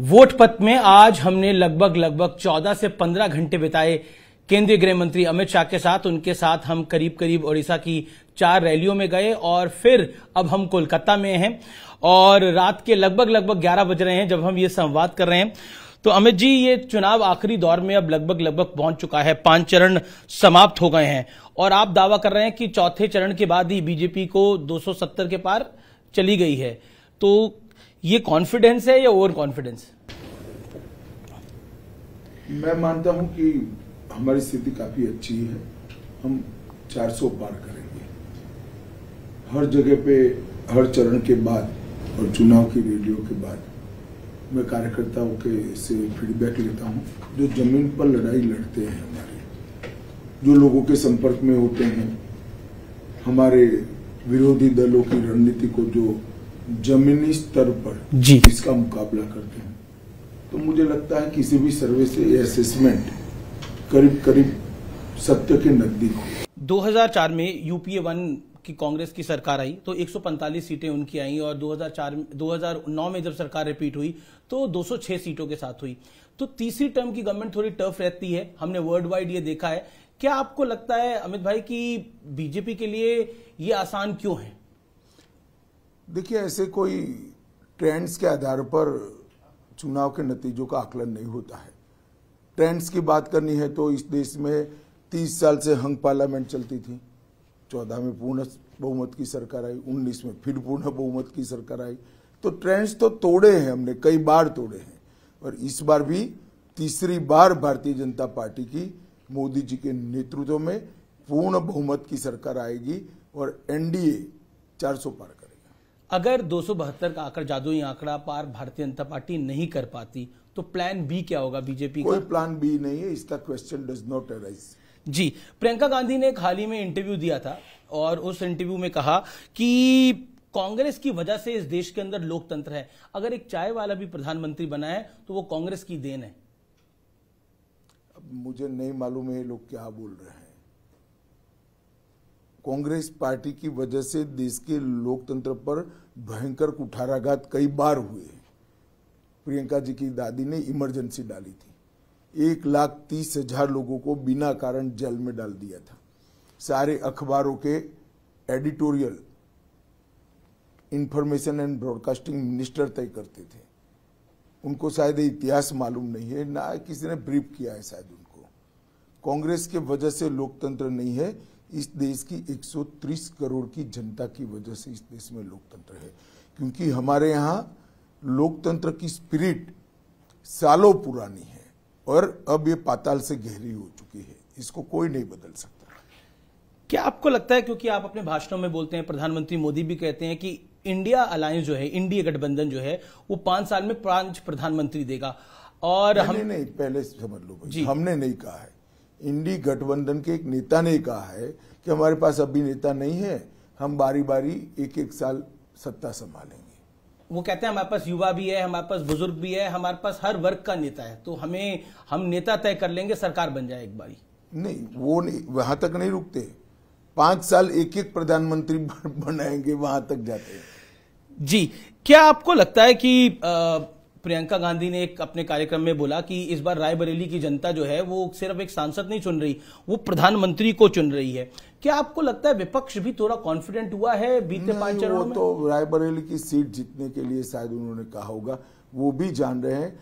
Vote पथ में आज हमने लगभग लगभग 14 से 15 घंटे बिताए केंद्रीय गृह मंत्री अमित शाह के साथ उनके साथ हम करीब करीब ओडिशा की चार रैलियों में गए और फिर अब हम कोलकाता में हैं और रात के लगभग लगभग 11 बज रहे हैं जब हम ये संवाद कर रहे हैं तो अमित जी ये चुनाव आखिरी दौर में अब लगभग लगभग पहुंच चुका है पांच चरण समाप्त हो गए हैं और आप दावा कर रहे हैं कि चौथे चरण के बाद ही बीजेपी को 270 के पार चली गई है तो ये कॉन्फिडेंस है या ओवर कॉन्फिडेंस मैं मानता हूं कि हमारी स्थिति काफी अच्छी है हम 400 पार करेंगे हर जगह पे हर चरण के बाद और चुनाव की रैलियों के बाद मैं कार्यकर्ताओं के से फीडबैक लेता हूं जो जमीन पर लड़ाई लड़ते हैं हमारे जो लोगों के संपर्क में होते हैं हमारे विरोधी दलों की रणनीति को जो जमीनी स्तर पर जी इसका मुकाबला करते हैं तो मुझे लगता है किसी भी सर्वे से ये असेसमेंट करीब करीब सत्य के नजदीक 2004 में यूपीए वन की कांग्रेस की सरकार आई तो 145 सीटें उनकी आई और 2004 2009 में जब सरकार रिपीट हुई तो 206 सीटों के साथ हुई तो तीसरी टर्म की गवर्नमेंट थोड़ी टफ रहती है हमने वर्ल्ड वाइड ये देखा है क्या आपको लगता है अमित भाई कि बीजेपी के लिए ये आसान क्यों है देखिए ऐसे कोई ट्रेंड्स के आधार पर चुनाव के नतीजों का आकलन नहीं होता है ट्रेंड्स की बात करनी है तो इस देश में तीस साल से हंग पार्लियामेंट चलती थी चौदह में पूर्ण बहुमत की सरकार आई उन्नीस में फिर पूर्ण बहुमत की सरकार आई तो ट्रेंड्स तो तोड़े हैं हमने कई बार तोड़े हैं और इस बार भी तीसरी बार भारतीय जनता पार्टी की मोदी जी के नेतृत्व में पूर्ण बहुमत की सरकार आएगी और एनडीए सौ पार कर अगर दो का आंकड़ा जादुई आंकड़ा पार भारतीय जनता पार्टी नहीं कर पाती तो प्लान बी क्या होगा बीजेपी कोई का? प्लान बी नहीं है इसका क्वेश्चन डज नॉट अराइज जी प्रियंका गांधी ने एक हाल ही में इंटरव्यू दिया था और उस इंटरव्यू में कहा कि कांग्रेस की वजह से इस देश के अंदर लोकतंत्र है अगर एक चाय वाला भी प्रधानमंत्री बना है तो वो कांग्रेस की देन है मुझे नहीं मालूम है ये लोग क्या बोल रहे हैं कांग्रेस पार्टी की वजह से देश के लोकतंत्र पर भयंकर कुठाराघात कई बार हुए प्रियंका जी की दादी ने इमरजेंसी डाली थी एक लाख तीस हजार लोगों को बिना कारण जेल में डाल दिया था सारे अखबारों के editorial information and broadcasting minister तय करते थे उनको शायद इतिहास मालूम नहीं है ना किसी ने ब्रीफ किया है शायद उनको कांग्रेस के वजह से लोकतंत्र नहीं है इस देश की 130 करोड़ की जनता की वजह से इस देश में लोकतंत्र है क्योंकि हमारे यहाँ लोकतंत्र की स्पिरिट सालों पुरानी है और अब ये पाताल से गहरी हो चुकी है इसको कोई नहीं बदल सकता क्या आपको लगता है क्योंकि आप अपने भाषणों में बोलते हैं प्रधानमंत्री मोदी भी कहते हैं कि इंडिया अलायंस जो है इंडिया गठबंधन जो है वो पांच साल में पांच प्रधानमंत्री देगा और नहीं, हम नहीं, नहीं पहले समझ लो भाई हमने नहीं कहा है इंडी गठबंधन के एक नेता ने कहा है कि हमारे पास अभी नेता नहीं है हम बारी बारी एक एक साल सत्ता संभालेंगे वो कहते हैं हमारे पास युवा भी है हमारे पास बुजुर्ग भी है हमारे पास हर वर्ग का नेता है तो हमें हम नेता तय कर लेंगे सरकार बन जाए एक बारी नहीं वो नहीं वहां तक नहीं रुकते पांच साल एक एक प्रधानमंत्री बनाएंगे वहां तक जाते हैं जी क्या आपको लगता है कि आ, प्रियंका गांधी ने एक अपने कार्यक्रम में बोला कि इस बार रायबरेली की जनता जो है वो सिर्फ एक सांसद नहीं चुन रही वो प्रधानमंत्री को चुन रही है क्या आपको लगता है विपक्ष भी थोड़ा कॉन्फिडेंट हुआ है बीते पांच चरणों में तो रायबरेली की सीट जीतने के लिए शायद उन्होंने कहा होगा वो भी जान रहे हैं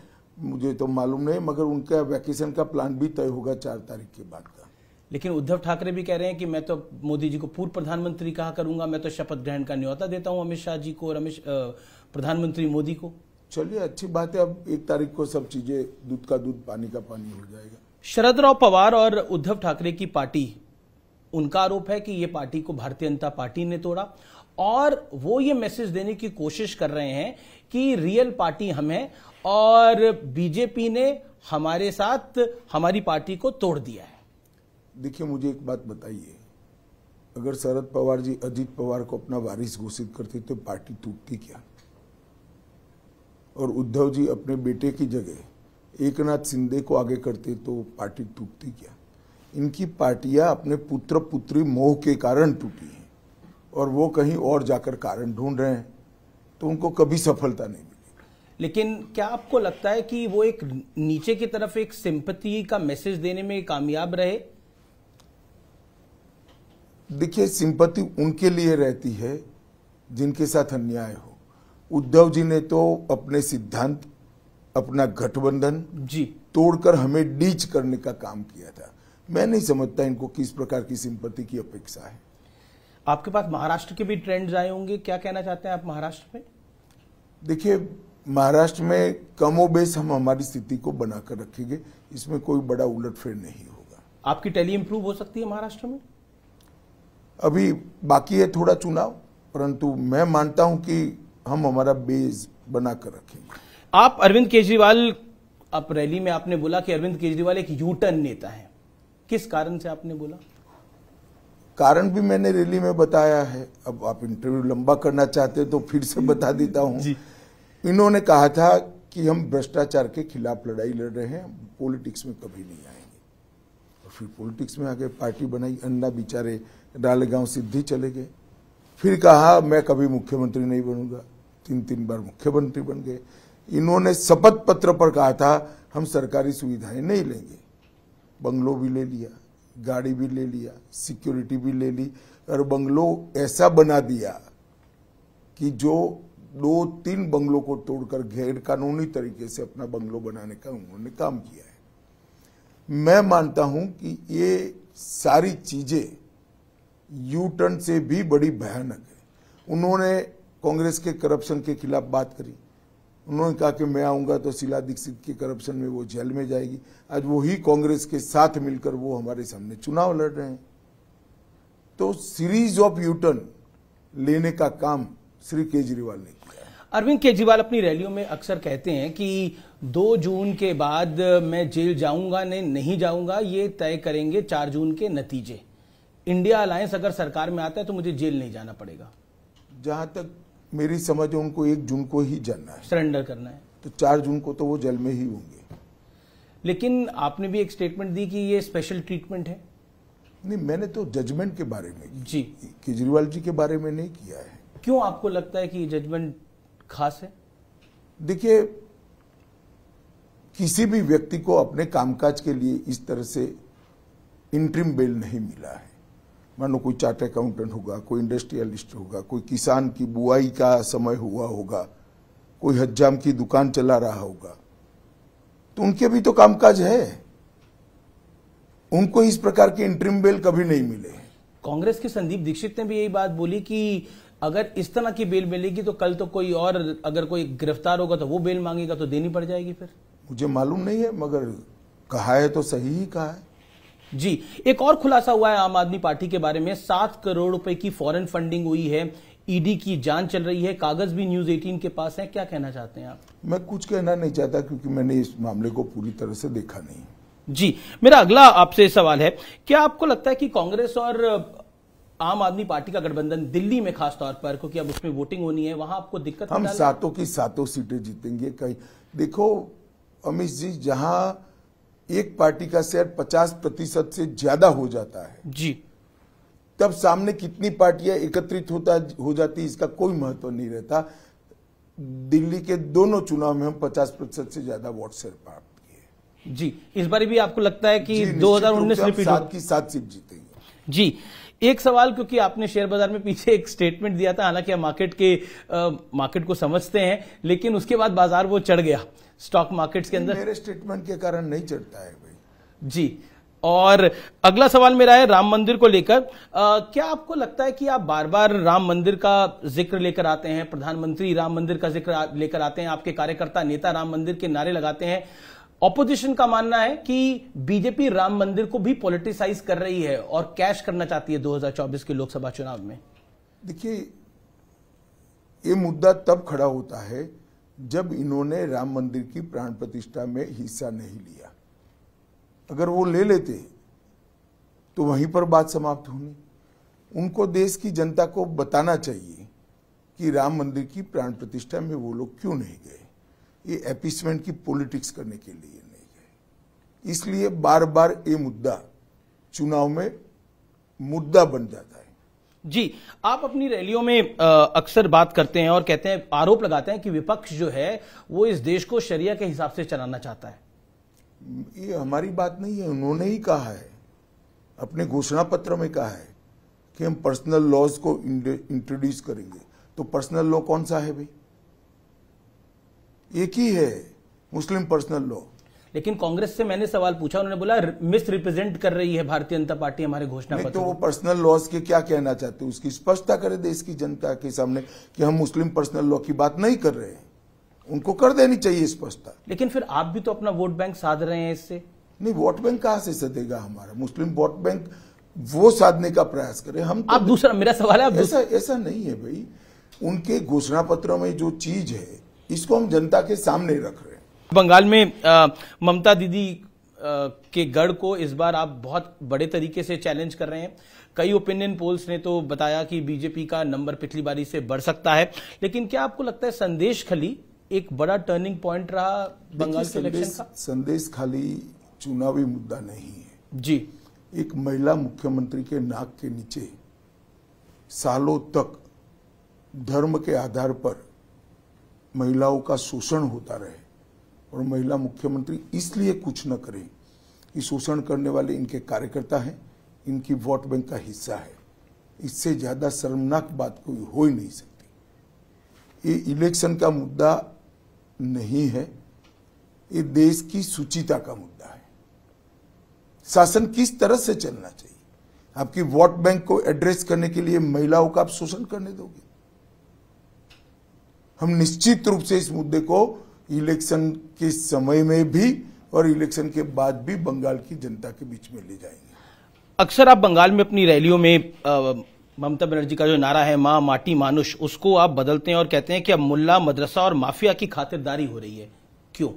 मुझे तो मालूम नहीं मगर उनका वैकेशन का प्लान भी तय होगा चार तारीख के बाद का लेकिन उद्धव ठाकरे भी कह रहे हैं कि मैं तो मोदी जी को पूर्व प्रधानमंत्री कहा करूंगा मैं तो शपथ ग्रहण का न्योता देता हूं अमित शाह जी को और अमित प्रधानमंत्री मोदी को चलिए अच्छी बात है अब एक तारीख को सब चीजें दूध का दूध पानी का पानी हो जाएगा शरद राव पवार और उद्धव ठाकरे की पार्टी उनका आरोप है कि ये पार्टी को भारतीय जनता पार्टी ने तोड़ा और वो ये मैसेज देने की कोशिश कर रहे हैं कि रियल पार्टी हम हैं और बीजेपी ने हमारे साथ हमारी पार्टी को तोड़ दिया है देखिए मुझे एक बात बताइए अगर शरद पवार जी अजीत पवार को अपना वारिस घोषित करते तो पार्टी टूटती क्या और उद्धव जी अपने बेटे की जगह एक नाथ शिंदे को आगे करते तो पार्टी टूटती क्या इनकी पार्टियां अपने पुत्र पुत्री मोह के कारण टूटी हैं और वो कहीं और जाकर कारण ढूंढ रहे हैं तो उनको कभी सफलता नहीं मिली लेकिन क्या आपको लगता है कि वो एक नीचे की तरफ एक सिंपति का मैसेज देने में कामयाब रहे देखिए सिंपति उनके लिए रहती है जिनके साथ अन्याय हो उद्धव जी ने तो अपने सिद्धांत अपना गठबंधन जी तोड़कर हमें डीच करने का काम किया था मैं नहीं समझता इनको किस प्रकार की सिंपत्ति की अपेक्षा है आपके पास महाराष्ट्र के भी ट्रेंड आए होंगे क्या कहना चाहते हैं आप महाराष्ट्र में देखिए महाराष्ट्र में कमोबेश हम हमारी स्थिति को बनाकर रखेंगे इसमें कोई बड़ा उलटफेर नहीं होगा आपकी टैली इंप्रूव हो सकती है महाराष्ट्र में अभी बाकी है थोड़ा चुनाव परंतु मैं मानता हूं कि हम हमारा बेस बनाकर रखेंगे आप अरविंद केजरीवाल आप रैली में आपने बोला कि अरविंद केजरीवाल एक यूटर्न नेता है किस कारण से आपने बोला कारण भी मैंने रैली में बताया है अब आप इंटरव्यू लंबा करना चाहते हैं तो फिर से बता देता हूं इन्होंने कहा था कि हम भ्रष्टाचार के खिलाफ लड़ाई लड़ रहे हैं पॉलिटिक्स में कभी नहीं आएंगे और फिर पॉलिटिक्स में आके पार्टी बनाई अन्ना बिचारे डालेगांव सिद्धि चले गए फिर कहा मैं कभी मुख्यमंत्री नहीं बनूंगा तीन तीन बार मुख्यमंत्री बन गए इन्होंने शपथ पत्र पर कहा था हम सरकारी सुविधाएं नहीं लेंगे बंगलो भी ले लिया गाड़ी भी ले लिया सिक्योरिटी भी ले ली और बंगलो ऐसा बना दिया कि जो दो तीन बंगलों को तोड़कर गैर कानूनी तरीके से अपना बंगलो बनाने का उन्होंने काम किया है मैं मानता हूं कि ये सारी चीजें यू टर्न से भी बड़ी भयानक है उन्होंने कांग्रेस के करप्शन के खिलाफ बात करी उन्होंने कहा कि मैं आऊंगा तो शिला दीक्षित के करप्शन में वो जेल में जाएगी आज वो ही कांग्रेस के साथ मिलकर वो हमारे सामने चुनाव लड़ रहे हैं तो सीरीज ऑफ यूटर्न लेने का काम श्री केजरीवाल ने किया अरविंद केजरीवाल अपनी रैलियों में अक्सर कहते हैं कि दो जून के बाद मैं जेल जाऊंगा नहीं नहीं जाऊंगा ये तय करेंगे चार जून के नतीजे इंडिया अलायंस अगर सरकार में आता है तो मुझे जेल नहीं जाना पड़ेगा जहां तक मेरी समझ उनको एक जून को ही जानना है सरेंडर करना है तो चार जून को तो वो जेल में ही होंगे लेकिन आपने भी एक स्टेटमेंट दी कि ये स्पेशल ट्रीटमेंट है नहीं मैंने तो जजमेंट के बारे में जी केजरीवाल जी के बारे में नहीं किया है क्यों आपको लगता है कि ये जजमेंट खास है देखिए किसी भी व्यक्ति को अपने कामकाज के लिए इस तरह से इंट्रीम बेल नहीं मिला है मानो कोई चार्ट अकाउंटेंट होगा कोई इंडस्ट्रियलिस्ट होगा कोई किसान की बुआई का समय हुआ होगा कोई हज्जाम की दुकान चला रहा होगा तो उनके भी तो कामकाज है उनको इस प्रकार के इंट्रीम बेल कभी नहीं मिले कांग्रेस के संदीप दीक्षित ने भी यही बात बोली कि अगर इस तरह की बेल मिलेगी तो कल तो कोई और अगर कोई गिरफ्तार होगा तो वो बेल मांगेगा तो देनी पड़ जाएगी फिर मुझे मालूम नहीं है मगर कहा है तो सही ही कहा है जी एक और खुलासा हुआ है आम आदमी पार्टी के बारे में सात करोड़ रुपए की फॉरेन फंडिंग हुई है ईडी की जांच चल रही है कागज भी न्यूज 18 के पास है क्या कहना चाहते हैं आप मैं कुछ कहना नहीं चाहता क्योंकि मैंने इस मामले को पूरी तरह से देखा नहीं जी मेरा अगला आपसे सवाल है क्या आपको लगता है कि कांग्रेस और आम आदमी पार्टी का गठबंधन दिल्ली में खास तौर पर क्योंकि अब उसमें वोटिंग होनी है वहां आपको दिक्कत हम सातों की सातों सीटें जीतेंगे कहीं देखो अमित जी जहां एक पार्टी का शेयर 50 प्रतिशत से ज्यादा हो जाता है जी तब सामने कितनी पार्टियां एकत्रित होता हो जाती इसका कोई महत्व नहीं रहता दिल्ली के दोनों चुनाव में हम 50 प्रतिशत से ज्यादा वोट शेयर प्राप्त किए जी इस बार भी आपको लगता है कि हजार उन्नीस सात की सात सीट जीतेंगे जी एक सवाल क्योंकि आपने शेयर बाजार में पीछे एक स्टेटमेंट दिया था हालांकि मार्केट के आ, मार्केट को समझते हैं लेकिन उसके बाद बाजार वो चढ़ गया स्टॉक मार्केट्स के अंदर मेरे स्टेटमेंट के कारण नहीं चढ़ता है भाई जी और अगला सवाल मेरा है राम मंदिर को लेकर क्या आपको लगता है कि आप बार बार राम मंदिर का जिक्र लेकर आते हैं प्रधानमंत्री राम मंदिर का जिक्र लेकर आते हैं आपके कार्यकर्ता नेता राम मंदिर के नारे लगाते हैं ऑपोजिशन का मानना है कि बीजेपी राम मंदिर को भी पॉलिटिसाइज कर रही है और कैश करना चाहती है 2024 के लोकसभा चुनाव में देखिए ये मुद्दा तब खड़ा होता है जब इन्होंने राम मंदिर की प्राण प्रतिष्ठा में हिस्सा नहीं लिया अगर वो ले लेते तो वहीं पर बात समाप्त होनी उनको देश की जनता को बताना चाहिए कि राम मंदिर की प्राण प्रतिष्ठा में वो लोग क्यों नहीं गए ये एपिसमेंट की पॉलिटिक्स करने के लिए नहीं है इसलिए बार बार ये मुद्दा चुनाव में मुद्दा बन जाता है जी आप अपनी रैलियों में अक्सर बात करते हैं और कहते हैं आरोप लगाते हैं कि विपक्ष जो है वो इस देश को शरिया के हिसाब से चलाना चाहता है ये हमारी बात नहीं है उन्होंने ही कहा है अपने घोषणा पत्र में कहा है कि हम पर्सनल लॉज को इंट्रोड्यूस करेंगे तो पर्सनल लॉ कौन सा है भाई एक ही है मुस्लिम पर्सनल लॉ लेकिन कांग्रेस से मैंने सवाल पूछा उन्होंने बोला मिस रिप्रेजेंट कर रही है भारतीय जनता पार्टी हमारे घोषणा तो पत्र तो वो पर्सनल लॉज के क्या कहना चाहते उसकी स्पष्टता करे देश की जनता के सामने कि हम मुस्लिम पर्सनल लॉ की बात नहीं कर रहे हैं उनको कर देनी चाहिए स्पष्टता लेकिन फिर आप भी तो अपना वोट बैंक साध रहे हैं इससे नहीं वोट बैंक कहा से सदेगा हमारा मुस्लिम वोट बैंक वो साधने का प्रयास करें हम तो आप दूसरा मेरा सवाल है ऐसा ऐसा नहीं है भाई उनके घोषणा पत्रों में जो चीज है इसको हम जनता के सामने रख रहे हैं बंगाल में ममता दीदी के गढ़ को इस बार आप बहुत बड़े तरीके से चैलेंज कर रहे हैं कई ओपिनियन पोल्स ने तो बताया कि बीजेपी का नंबर पिछली बारी से बढ़ सकता है लेकिन क्या आपको लगता है संदेश खली एक बड़ा टर्निंग पॉइंट रहा बंगाल के इलेक्शन का संदेश खाली चुनावी मुद्दा नहीं है जी एक महिला मुख्यमंत्री के नाक के नीचे सालों तक धर्म के आधार पर महिलाओं का शोषण होता रहे और महिला मुख्यमंत्री इसलिए कुछ न करें कि शोषण करने वाले इनके कार्यकर्ता हैं इनकी वोट बैंक का हिस्सा है इससे ज़्यादा शर्मनाक बात कोई हो ही नहीं सकती ये इलेक्शन का मुद्दा नहीं है ये देश की सुचिता का मुद्दा है शासन किस तरह से चलना चाहिए आपकी वोट बैंक को एड्रेस करने के लिए महिलाओं का आप शोषण करने दोगे हम निश्चित रूप से इस मुद्दे को इलेक्शन के समय में भी और इलेक्शन के बाद भी बंगाल की जनता के बीच में ले जाएंगे अक्सर आप बंगाल में अपनी रैलियों में ममता बनर्जी का जो नारा है माँ माटी मानुष उसको आप बदलते हैं और कहते हैं कि अब मुल्ला मदरसा और माफिया की खातिरदारी हो रही है क्यों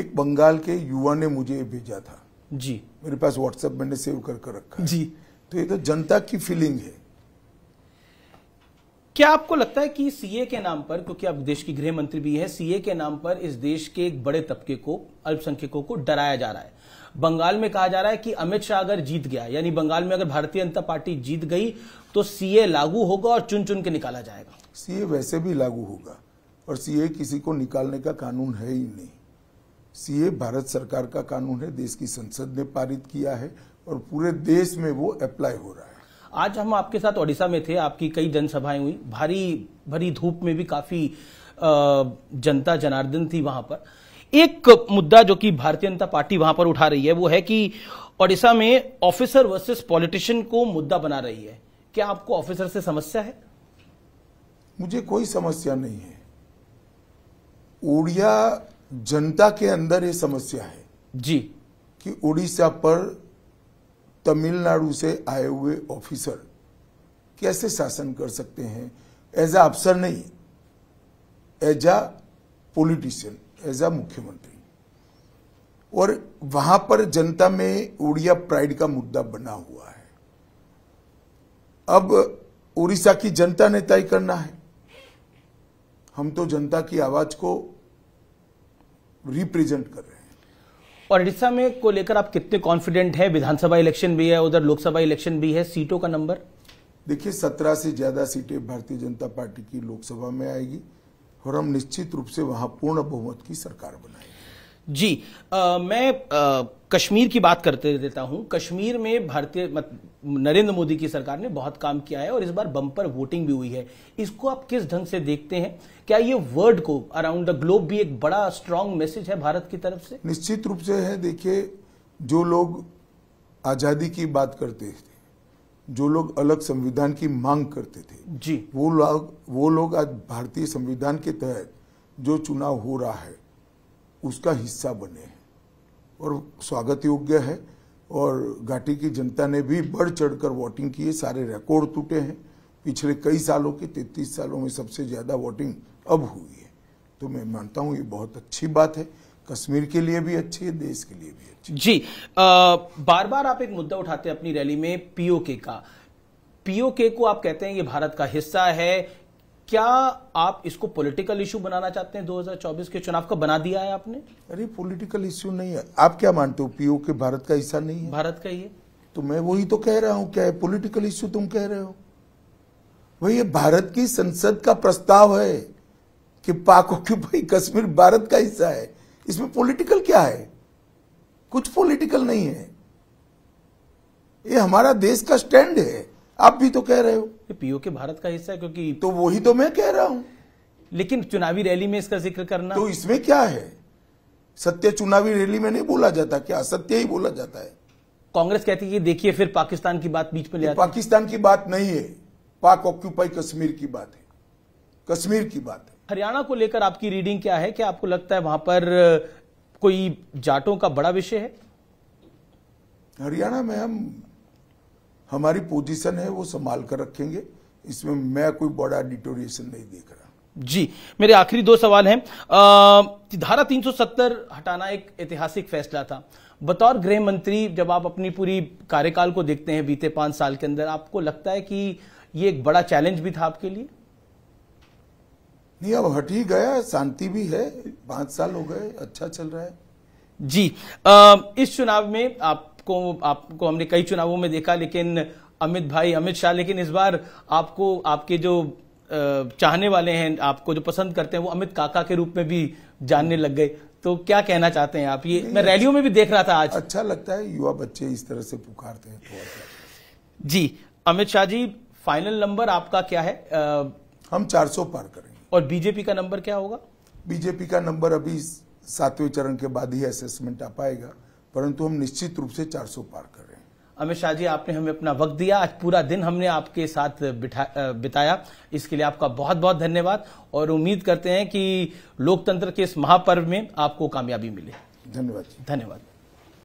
एक बंगाल के युवा ने मुझे भेजा था जी मेरे पास व्हाट्सएप मैंने सेव कर कर रखा जी तो ये तो जनता की फीलिंग है क्या आपको लगता है कि सीए के नाम पर क्योंकि आप देश की गृह मंत्री भी है सीए के नाम पर इस देश के एक बड़े तबके को अल्पसंख्यकों को डराया जा रहा है बंगाल में कहा जा रहा है कि अमित शाह अगर जीत गया यानी बंगाल में अगर भारतीय जनता पार्टी जीत गई तो सीए लागू होगा और चुन चुन के निकाला जाएगा सीए वैसे भी लागू होगा और सीए किसी को निकालने का कानून है ही नहीं सीए भारत सरकार का कानून है देश की संसद ने पारित किया है और पूरे देश में वो अप्लाई हो रहा है आज हम आपके साथ ओडिशा में थे आपकी कई जनसभाएं हुई भारी भरी धूप में भी काफी जनता जनार्दन थी वहां पर एक मुद्दा जो कि भारतीय जनता पार्टी वहां पर उठा रही है वो है कि ओडिशा में ऑफिसर वर्सेस पॉलिटिशियन को मुद्दा बना रही है क्या आपको ऑफिसर से समस्या है मुझे कोई समस्या नहीं है उड़िया जनता के अंदर ये समस्या है जी कि उड़ीसा पर तमिलनाडु से आए हुए ऑफिसर कैसे शासन कर सकते हैं एज अ अफसर नहीं as a politician as a मुख्यमंत्री और वहां पर जनता में उड़िया प्राइड का मुद्दा बना हुआ है अब उड़ीसा की जनता ने तय करना है हम तो जनता की आवाज को रिप्रेजेंट कर रहे हैं और उड़ीसा में को लेकर आप कितने कॉन्फिडेंट हैं विधानसभा इलेक्शन भी है उधर लोकसभा इलेक्शन भी है सीटों का नंबर देखिए सत्रह से ज्यादा सीटें भारतीय जनता पार्टी की लोकसभा में आएगी और हम निश्चित रूप से वहां पूर्ण बहुमत की सरकार बनाएंगे जी आ, मैं आ, कश्मीर की बात करते देता हूं कश्मीर में भारतीय नरेंद्र मोदी की सरकार ने बहुत काम किया है और इस बार बम्पर वोटिंग भी हुई है इसको आप किस ढंग से देखते हैं क्या ये वर्ल्ड को अराउंड द ग्लोब भी एक बड़ा स्ट्रांग मैसेज है भारत की तरफ से निश्चित रूप से है देखिए जो लोग आजादी की बात करते थे जो लोग अलग संविधान की मांग करते थे जी वो लोग वो लोग आज भारतीय संविधान के तहत जो चुनाव हो रहा है उसका हिस्सा बने और स्वागत योग्य है और घाटी की जनता ने भी बढ़ चढ़कर वोटिंग की है सारे रिकॉर्ड टूटे हैं पिछले कई सालों के तैतीस सालों में सबसे ज़्यादा वोटिंग अब हुई है तो मैं मानता हूं ये बहुत अच्छी बात है कश्मीर के लिए भी अच्छी है देश के लिए भी अच्छी जी आ, बार बार आप एक मुद्दा उठाते हैं अपनी रैली में पीओके का पीओके को आप कहते हैं ये भारत का हिस्सा है क्या आप इसको पॉलिटिकल इश्यू बनाना चाहते हैं 2024 के चुनाव का बना दिया है आपने अरे पॉलिटिकल इश्यू नहीं है आप क्या मानते हो पीओ के भारत का हिस्सा नहीं है भारत का ही है तो मैं वही तो कह रहा हूँ क्या है पॉलिटिकल इश्यू तुम कह रहे हो वही भारत की संसद का प्रस्ताव है कि पाक भाई कश्मीर भारत का हिस्सा है इसमें पोलिटिकल क्या है कुछ पोलिटिकल नहीं है ये हमारा देश का स्टैंड है आप भी तो कह रहे हो पीओके भारत का हिस्सा है क्योंकि तो वही तो मैं कह रहा हूं लेकिन चुनावी रैली में इसका जिक्र करना तो इसमें क्या है सत्य चुनावी रैली में नहीं बोला जाता क्या सत्य ही बोला जाता है कांग्रेस कहती है कि देखिए फिर पाकिस्तान की बात बीच में ले पाकिस्तान की बात नहीं है पाक ऑक्यूपाई कश्मीर की बात है कश्मीर की बात है हरियाणा को लेकर आपकी रीडिंग क्या है क्या आपको लगता है वहां पर कोई जाटों का बड़ा विषय है हरियाणा में हम हमारी पोजीशन है वो संभाल कर रखेंगे इसमें मैं कोई बड़ा डिटोरिएशन नहीं देख रहा जी मेरे आखिरी दो सवाल हैं धारा 370 हटाना एक ऐतिहासिक फैसला था बतौर गृह मंत्री जब आप अपनी पूरी कार्यकाल को देखते हैं बीते पांच साल के अंदर आपको लगता है कि ये एक बड़ा चैलेंज भी था आपके लिए नहीं अब हट ही गया शांति भी है पांच साल हो गए अच्छा चल रहा है जी आ, इस चुनाव में आप आपको आपको हमने कई चुनावों में देखा लेकिन अमित भाई अमित शाह लेकिन इस बार आपको आपके जो चाहने वाले हैं आपको जो पसंद करते हैं वो अमित काका के रूप में भी जानने लग गए तो क्या कहना चाहते हैं आप ये मैं अच्छा- रैलियों में भी देख रहा था आज अच्छा लगता है युवा बच्चे इस तरह से पुकारते हैं जी अमित शाह जी फाइनल नंबर आपका क्या है आ, हम 400 पार करेंगे और बीजेपी का नंबर क्या होगा बीजेपी का नंबर अभी सातवें चरण के बाद ही असेसमेंट आ पाएगा परंतु हम निश्चित रूप से 400 पार कर रहे हैं अमित शाह जी आपने हमें अपना वक्त दिया आज पूरा दिन हमने आपके साथ बिताया इसके लिए आपका बहुत बहुत धन्यवाद और उम्मीद करते हैं कि लोकतंत्र के इस महापर्व में आपको कामयाबी मिले धन्यवाद धन्यवाद